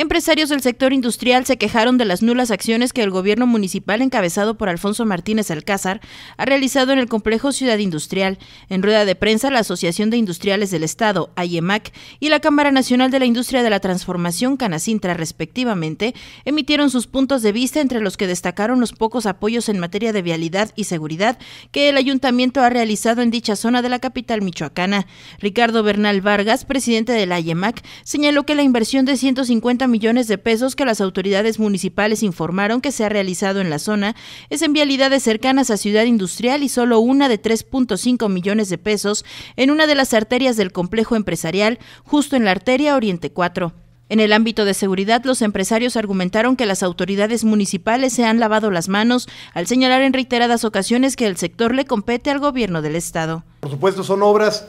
Empresarios del sector industrial se quejaron de las nulas acciones que el gobierno municipal encabezado por Alfonso Martínez Alcázar ha realizado en el complejo Ciudad Industrial. En rueda de prensa, la Asociación de Industriales del Estado, AIEMAC, y la Cámara Nacional de la Industria de la Transformación, Canacintra, respectivamente, emitieron sus puntos de vista entre los que destacaron los pocos apoyos en materia de vialidad y seguridad que el ayuntamiento ha realizado en dicha zona de la capital michoacana. Ricardo Bernal Vargas, presidente de la AIEMAC, señaló que la inversión de 150 millones de pesos que las autoridades municipales informaron que se ha realizado en la zona es en vialidades cercanas a Ciudad Industrial y solo una de 3.5 millones de pesos en una de las arterias del complejo empresarial, justo en la arteria Oriente 4. En el ámbito de seguridad, los empresarios argumentaron que las autoridades municipales se han lavado las manos al señalar en reiteradas ocasiones que el sector le compete al gobierno del Estado. Por supuesto, son obras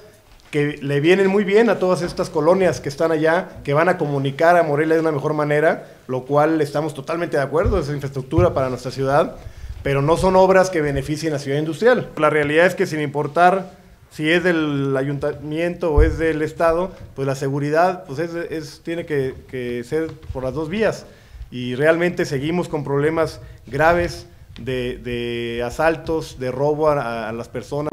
que le vienen muy bien a todas estas colonias que están allá, que van a comunicar a Morelia de una mejor manera, lo cual estamos totalmente de acuerdo, es infraestructura para nuestra ciudad, pero no son obras que beneficien a ciudad industrial. La realidad es que sin importar si es del ayuntamiento o es del Estado, pues la seguridad pues es, tiene que, ser por las dos vías. Y realmente seguimos con problemas graves de, asaltos, de robo a, a las personas.